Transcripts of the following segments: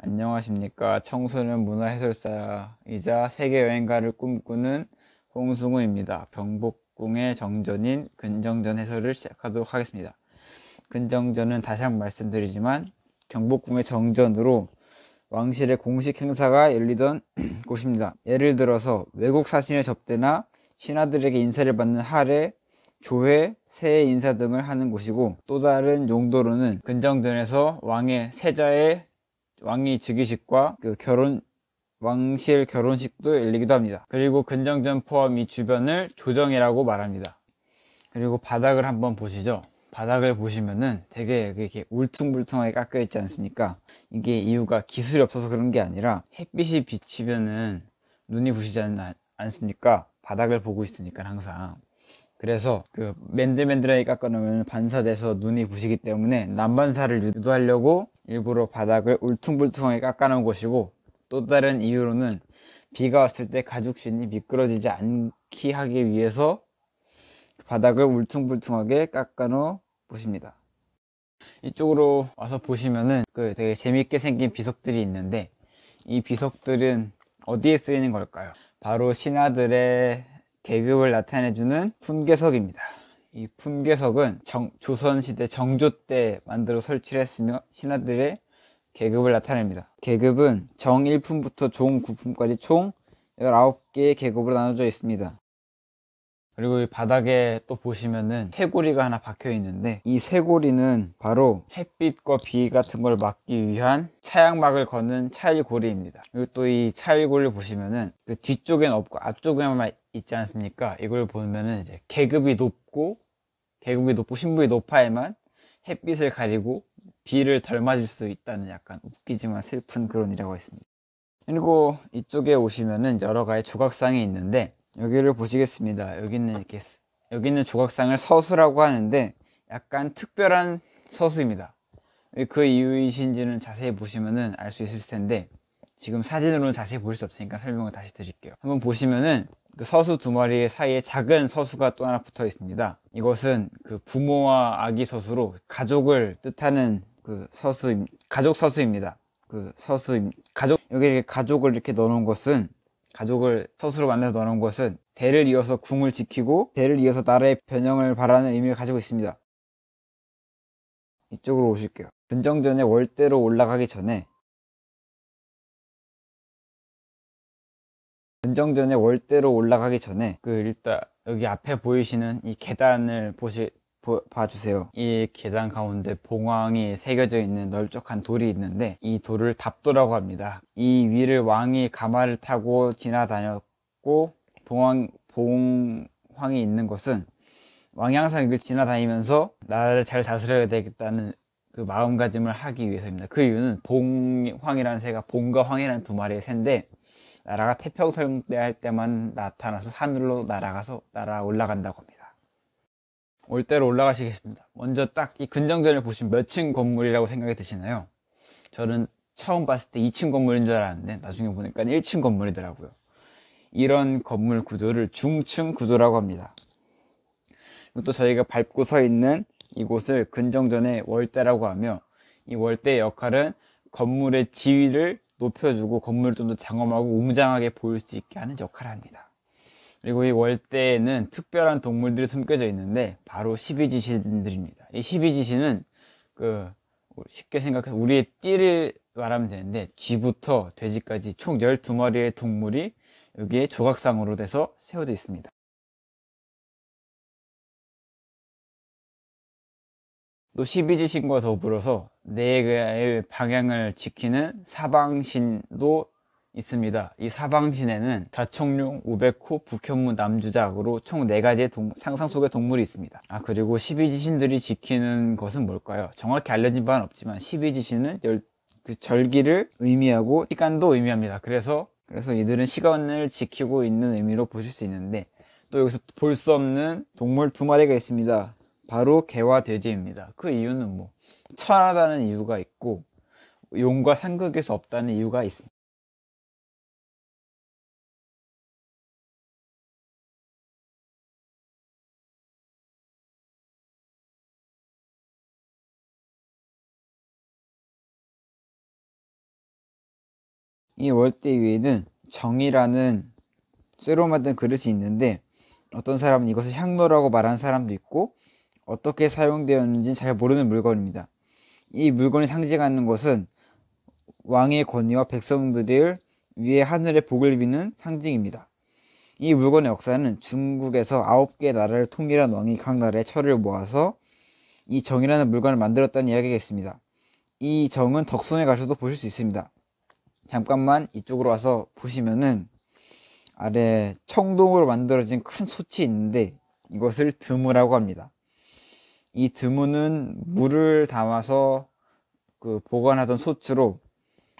안녕하십니까. 청소년 문화해설사이자 세계여행가를 꿈꾸는 홍승우입니다. 경복궁의 정전인 근정전 해설을 시작하도록 하겠습니다. 근정전은 다시 한번 말씀드리지만 경복궁의 정전으로 왕실의 공식 행사가 열리던 곳입니다. 예를 들어서 외국 사신의 접대나 신하들에게 인사를 받는 할례, 조회, 새해 인사 등을 하는 곳이고 또 다른 용도로는 근정전에서 왕의 세자의 왕위 즉위식과 그 결혼 왕실 결혼식도 열리기도 합니다. 그리고 근정전 포함 이 주변을 조정이라고 말합니다. 그리고 바닥을 한번 보시죠. 바닥을 보시면은 되게 이렇게 울퉁불퉁하게 깎여 있지 않습니까? 이게 이유가 기술이 없어서 그런 게 아니라 햇빛이 비치면은 눈이 부시지 않, 않습니까? 바닥을 보고 있으니까 항상 그래서 그 맨들맨들하게 깎아놓으면 반사돼서 눈이 부시기 때문에 난반사를 유도하려고 일부러 바닥을 울퉁불퉁하게 깎아놓은 것이고 또 다른 이유로는 비가 왔을 때 가죽신이 미끄러지지 않게 하기 위해서 바닥을 울퉁불퉁하게 깎아놓 보십니다. 이쪽으로 와서 보시면은 그 되게 재밌게 생긴 비석들이 있는데 이 비석들은 어디에 쓰이는 걸까요? 바로 신하들의 계급을 나타내주는 품계석입니다. 이 품계석은 정, 조선시대 정조 때 만들어 설치를 했으며 신하들의 계급을 나타냅니다. 계급은 정 1품부터 종 9품까지 총 19개의 계급으로 나눠져 있습니다. 그리고 이 바닥에 또 보시면은 쇠고리가 하나 박혀 있는데 이 쇠고리는 바로 햇빛과 비 같은 걸 막기 위한 차양막을 거는 차일고리입니다 그리고 또 이 차일고리를 보시면은 그 뒤쪽엔 없고 앞쪽에만 있지 않습니까 이걸 보면은 이제 계급이 높고 계급이 높고 신분이 높아야만 햇빛을 가리고 비를 덜 맞을 수 있다는 약간 웃기지만 슬픈 그런 이라고 했습니다 그리고 이쪽에 오시면은 여러 가지 조각상이 있는데 여기를 보시겠습니다. 여기는 이렇게 여기는 조각상을 서수라고 하는데 약간 특별한 서수입니다. 그 이유이신지는 자세히 보시면은 알 수 있을 텐데 지금 사진으로는 자세히 볼 수 없으니까 설명을 다시 드릴게요. 한번 보시면은 그 서수 두 마리 사이에 작은 서수가 또 하나 붙어 있습니다. 이것은 그 부모와 아기 서수로 가족을 뜻하는 그 서수 가족 서수입니다. 그 서수 가족 여기 가족을 이렇게 넣어놓은 것은 가족을 스스로 만나서 넣는 것은 대를 이어서 궁을 지키고 대를 이어서 나라의 변형을 바라는 의미를 가지고 있습니다. 이쪽으로 오실게요. 전정전의 월대로 올라가기 전에 전정전의 월대로 올라가기 전에 그 일단 여기 앞에 보이시는 이 계단을 보실 봐주세요. 이 계단 가운데 봉황이 새겨져 있는 넓적한 돌이 있는데 이 돌을 답도라고 합니다. 이 위를 왕이 가마를 타고 지나다녔고 봉황, 봉황이 있는 곳은 왕이 항상 이걸 지나다니면서 나라를 잘 다스려야 되겠다는 그 마음가짐을 하기 위해서입니다. 그 이유는 봉황이라는 새가 봉과 황이라는 두 마리의 새인데 나라가 태평성대 할 때만 나타나서 하늘로 날아가서 날아 올라간다고 합니다. 올대로 올라가시겠습니다. 먼저 딱 이 근정전을 보시면 몇 층 건물이라고 생각이 드시나요? 저는 처음 봤을 때 2층 건물인 줄 알았는데 나중에 보니까 1층 건물이더라고요. 이런 건물 구조를 중층 구조라고 합니다. 그리고 또 저희가 밟고 서 있는 이곳을 근정전의 월대라고 하며 이 월대의 역할은 건물의 지위를 높여주고 건물을 좀 더 장엄하고 웅장하게 보일 수 있게 하는 역할을 합니다. 그리고 이 월대에는 특별한 동물들이 숨겨져 있는데 바로 12지신들입니다. 이 12지신은 그 쉽게 생각해서 우리의 띠를 말하면 되는데 쥐부터 돼지까지 총 12마리의 동물이 여기에 조각상으로 돼서 세워져 있습니다. 또 12지신과 더불어서 네 개의 방향을 지키는 사방신도 있습니다. 이 사방진에는 자총룡, 우백호, 북현무, 남주작으로 총 4가지의 동, 상상 속의 동물이 있습니다. 아 그리고 12지신들이 지키는 것은 뭘까요? 정확히 알려진 바는 없지만 12지신은 열, 그 절기를 의미하고 시간도 의미합니다. 그래서 그래서 이들은 시간을 지키고 있는 의미로 보실 수 있는데 또 여기서 볼 수 없는 동물 두 마리가 있습니다. 바로 개와 돼지입니다. 그 이유는 뭐 천하다는 이유가 있고 용과 상극에서 없다는 이유가 있습니다. 이 월대 위에는 정이라는 쇠로 만든 그릇이 있는데 어떤 사람은 이것을 향로라고 말하는 사람도 있고 어떻게 사용되었는지잘 모르는 물건입니다. 이 물건이 상징하는 것은 왕의 권위와 백성들을 위해 하늘의 복을 비는 상징입니다. 이 물건의 역사는 중국에서 아홉 개 나라를 통일한 왕이 각 나라의 철을 모아서 이 정이라는 물건을 만들었다는 이야기가 있습니다. 이 정은 덕성에 가셔도 보실 수 있습니다. 잠깐만 이쪽으로 와서 보시면은 아래 청동으로 만들어진 큰 솥이 있는데 이것을 드무라고 합니다. 이 드무는 물을 담아서 그 보관하던 소츠로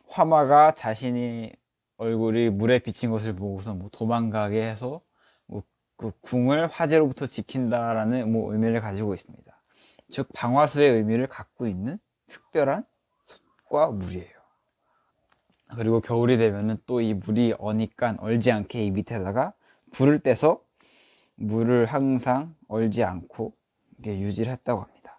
화마가 자신이 얼굴이 물에 비친 것을 보고서 뭐 도망가게 해서 뭐그 궁을 화재로부터 지킨다라는 뭐 의미를 가지고 있습니다. 즉 방화수의 의미를 갖고 있는 특별한 솥과 물이에요. 그리고 겨울이 되면은 또 이 물이 어니깐 얼지 않게 이 밑에다가 불을 떼서 물을 항상 얼지 않고 유지를 했다고 합니다.